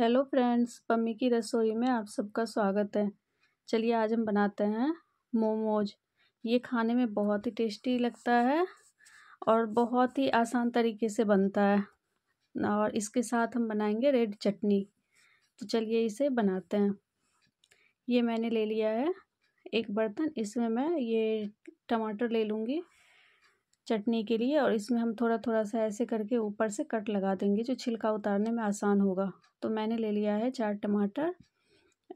hello friends Pammi की रसोई में आप सबका स्वागत है चलिए आज हम बनाते हैं मोमोज ये खाने में बहुत ही टेस्टी लगता है और बहुत ही आसान तरीके से बनता है और इसके साथ हम बनाएंगे रेड चटनी तो चलिए इसे बनाते हैं ये मैंने ले लिया है एक बर्तन इसमें मैं ये टमाटर ले लूँगी चटनी के लिए और इसमें हम थोड़ा थोड़ा सा ऐसे करके ऊपर से कट लगा देंगे जो छिलका उतारने में आसान होगा तो मैंने ले लिया है चार टमाटर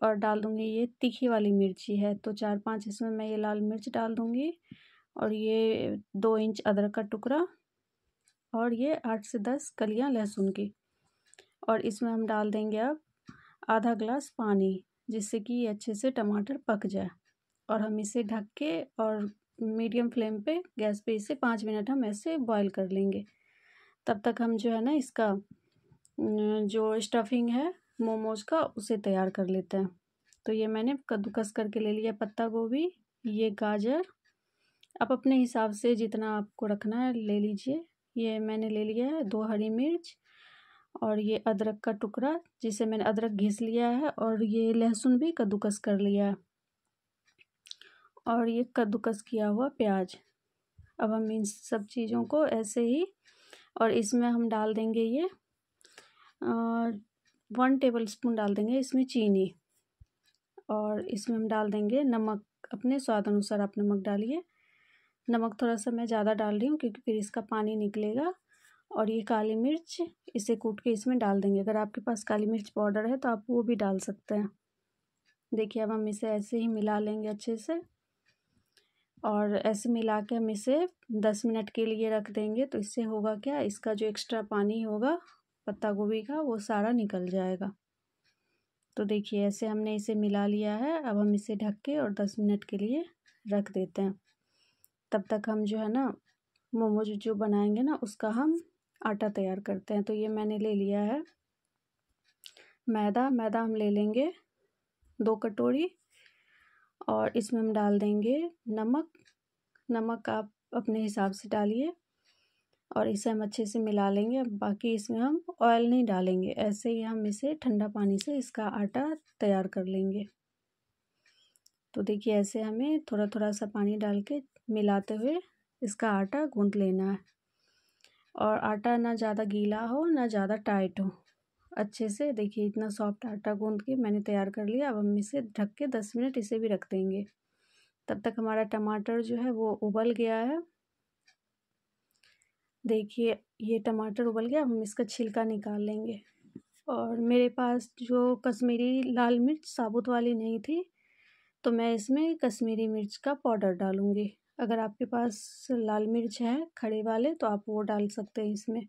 और डाल दूँगी ये तीखी वाली मिर्ची है तो चार पांच इसमें मैं ये लाल मिर्च डाल दूँगी और ये दो इंच अदरक का टुकड़ा और ये आठ से दस कलियाँ लहसुन की और इसमें हम डाल देंगे अब आधा ग्लास पानी जिससे कि ये अच्छे से टमाटर पक जाए और हम इसे ढक के और मीडियम फ्लेम पे गैस पे इसे पाँच मिनट हम ऐसे बॉईल कर लेंगे तब तक हम जो है ना इसका जो स्टफिंग है मोमोज का उसे तैयार कर लेते हैं तो ये मैंने कद्दूकस करके ले लिया पत्ता गोभी ये गाजर आप अपने हिसाब से जितना आपको रखना है ले लीजिए ये मैंने ले लिया है दो हरी मिर्च और ये अदरक का टुकड़ा जिसे मैंने अदरक घिस लिया है और ये लहसुन भी कद्दूकस कर लिया है और ये कद्दूकस किया हुआ प्याज अब हम इन सब चीज़ों को ऐसे ही और इसमें हम डाल देंगे ये वन टेबल स्पून डाल देंगे इसमें चीनी और इसमें हम डाल देंगे नमक अपने स्वाद अनुसार आप नमक डालिए नमक थोड़ा सा मैं ज़्यादा डाल रही हूँ क्योंकि फिर इसका पानी निकलेगा और ये काली मिर्च इसे कूट के इसमें डाल देंगे अगर आपके पास काली मिर्च पाउडर है तो आप वो भी डाल सकते हैं देखिए अब हम इसे ऐसे ही मिला लेंगे अच्छे से और ऐसे मिला के हम इसे दस मिनट के लिए रख देंगे तो इससे होगा क्या इसका जो एक्स्ट्रा पानी होगा पत्ता गोभी का वो सारा निकल जाएगा तो देखिए ऐसे हमने इसे मिला लिया है अब हम इसे ढक के और दस मिनट के लिए रख देते हैं तब तक हम जो है ना मोमोज जो बनाएंगे ना उसका हम आटा तैयार करते हैं तो ये मैंने ले लिया है मैदा मैदा हम ले लेंगे दो कटोरी और इसमें हम डाल देंगे नमक नमक आप अपने हिसाब से डालिए और इसे हम अच्छे से मिला लेंगे बाकी इसमें हम ऑयल नहीं डालेंगे ऐसे ही हम इसे ठंडा पानी से इसका आटा तैयार कर लेंगे तो देखिए ऐसे हमें थोड़ा थोड़ा सा पानी डाल के मिलाते हुए इसका आटा गूंद लेना है और आटा ना ज़्यादा गीला हो ना ज़्यादा टाइट हो अच्छे से देखिए इतना सॉफ्ट आटा गूंद के मैंने तैयार कर लिया अब हम इसे ढक के दस मिनट इसे भी रख देंगे तब तक हमारा टमाटर जो है वो उबल गया है देखिए ये टमाटर उबल गया हम इसका छिलका निकाल लेंगे और मेरे पास जो कश्मीरी लाल मिर्च साबुत वाली नहीं थी तो मैं इसमें कश्मीरी मिर्च का पाउडर डालूँगी अगर आपके पास लाल मिर्च है खड़े वाले तो आप वो डाल सकते हैं इसमें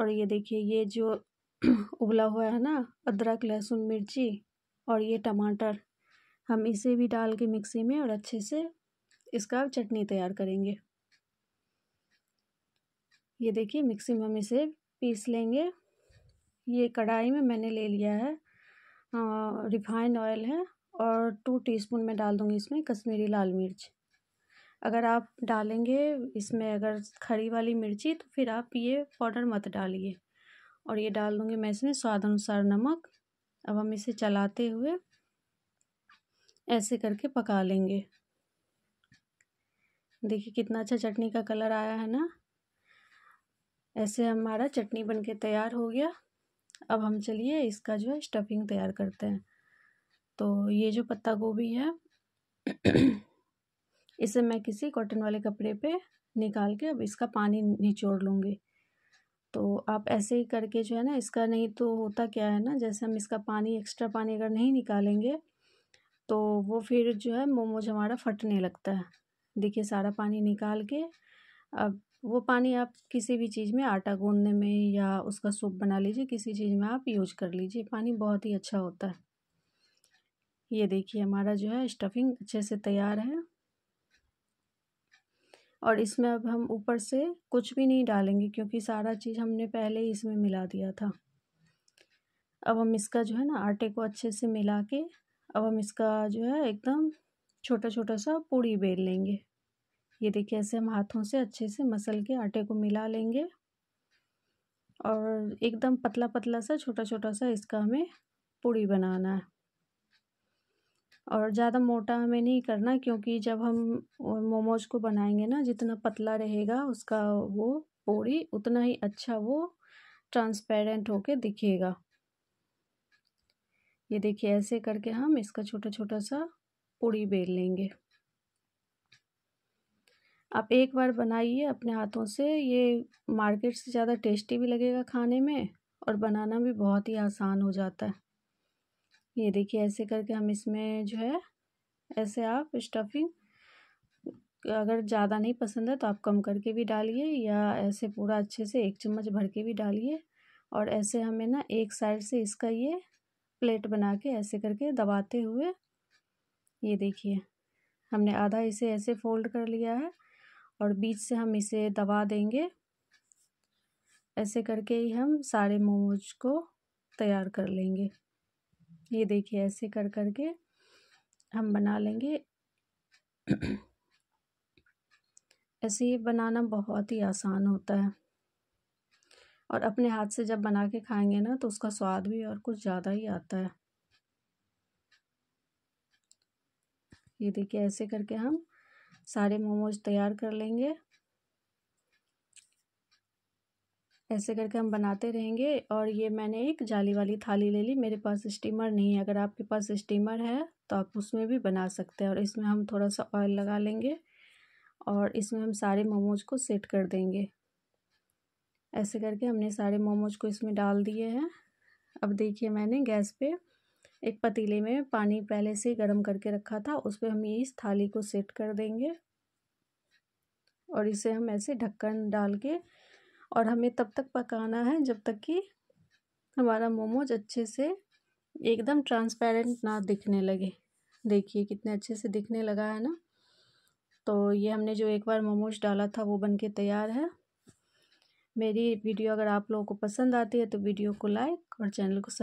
और ये देखिए ये जो उबला हुआ है ना अदरक लहसुन मिर्ची और ये टमाटर हम इसे भी डाल के मिक्सी में और अच्छे से इसका चटनी तैयार करेंगे ये देखिए मिक्सी में हम इसे पीस लेंगे ये कढ़ाई में मैंने ले लिया है रिफाइंड ऑयल है और टू टीस्पून मैं डाल दूँगी इसमें कश्मीरी लाल मिर्च अगर आप डालेंगे इसमें अगर खड़ी वाली मिर्ची तो फिर आप ये पाउडर मत डालिए और ये डाल दूँगी मैं इसमें स्वाद अनुसार नमक अब हम इसे चलाते हुए ऐसे करके पका लेंगे देखिए कितना अच्छा चटनी का कलर आया है ना ऐसे हमारा चटनी बनके तैयार हो गया अब हम चलिए इसका जो है स्टफिंग तैयार करते हैं तो ये जो पत्ता गोभी है इसे मैं किसी कॉटन वाले कपड़े पे निकाल के अब इसका पानी निचोड़ लूँगी तो आप ऐसे ही करके जो है ना इसका नहीं तो होता क्या है ना जैसे हम इसका पानी एक्स्ट्रा पानी अगर नहीं निकालेंगे तो वो फिर जो है मोमोज हमारा फटने लगता है देखिए सारा पानी निकाल के अब वो पानी आप किसी भी चीज़ में आटा गूंदने में या उसका सूप बना लीजिए किसी चीज़ में आप यूज कर लीजिए पानी बहुत ही अच्छा होता है ये देखिए हमारा जो है स्टफिंग अच्छे से तैयार है और इसमें अब हम ऊपर से कुछ भी नहीं डालेंगे क्योंकि सारा चीज़ हमने पहले ही इसमें मिला दिया था अब हम इसका जो है ना आटे को अच्छे से मिला के अब हम इसका जो है एकदम छोटा छोटा सा पूड़ी बेल लेंगे ये देखिए ऐसे हम हाथों से अच्छे से मसल के आटे को मिला लेंगे और एकदम पतला पतला सा छोटा छोटा सा इसका हमें पूड़ी बनाना है और ज़्यादा मोटा हमें नहीं करना क्योंकि जब हम मोमोज़ को बनाएंगे ना जितना पतला रहेगा उसका वो पूरी उतना ही अच्छा वो ट्रांसपेरेंट होके दिखेगा ये देखिए ऐसे करके हम इसका छोटा छोटा सा पूड़ी बेल लेंगे आप एक बार बनाइए अपने हाथों से ये मार्केट से ज़्यादा टेस्टी भी लगेगा खाने में और बनाना भी बहुत ही आसान हो जाता है ये देखिए ऐसे करके हम इसमें जो है ऐसे आप स्टफिंग अगर ज़्यादा नहीं पसंद है तो आप कम करके भी डालिए या ऐसे पूरा अच्छे से एक चम्मच भर के भी डालिए और ऐसे हमें ना एक साइड से इसका ये प्लेट बना के ऐसे करके दबाते हुए ये देखिए हमने आधा इसे ऐसे फोल्ड कर लिया है और बीच से हम इसे दबा देंगे ऐसे करके ही हम सारे मोमोज को तैयार कर लेंगे ये देखिए ऐसे कर कर के हम बना लेंगे ऐसे ये बनाना बहुत ही आसान होता है और अपने हाथ से जब बना के खाएंगे ना तो उसका स्वाद भी और कुछ ज़्यादा ही आता है ये देखिए ऐसे करके हम सारे मोमोज तैयार कर लेंगे ऐसे करके हम बनाते रहेंगे और ये मैंने एक जाली वाली थाली ले ली मेरे पास स्टीमर नहीं है अगर आपके पास स्टीमर है तो आप उसमें भी बना सकते हैं और इसमें हम थोड़ा सा ऑयल लगा लेंगे और इसमें हम सारे मोमोज को सेट कर देंगे ऐसे करके हमने सारे मोमोज को इसमें डाल दिए हैं अब देखिए मैंने गैस पे एक पतीले में पानी पहले से गर्म करके रखा था उस पर हम ये इस थाली को सेट कर देंगे और इसे हम ऐसे ढक्कन डाल के और हमें तब तक पकाना है जब तक कि हमारा मोमोज अच्छे से एकदम ट्रांसपेरेंट ना दिखने लगे देखिए कितने अच्छे से दिखने लगा है ना तो ये हमने जो एक बार मोमोज डाला था वो बनके तैयार है मेरी वीडियो अगर आप लोगों को पसंद आती है तो वीडियो को लाइक और चैनल को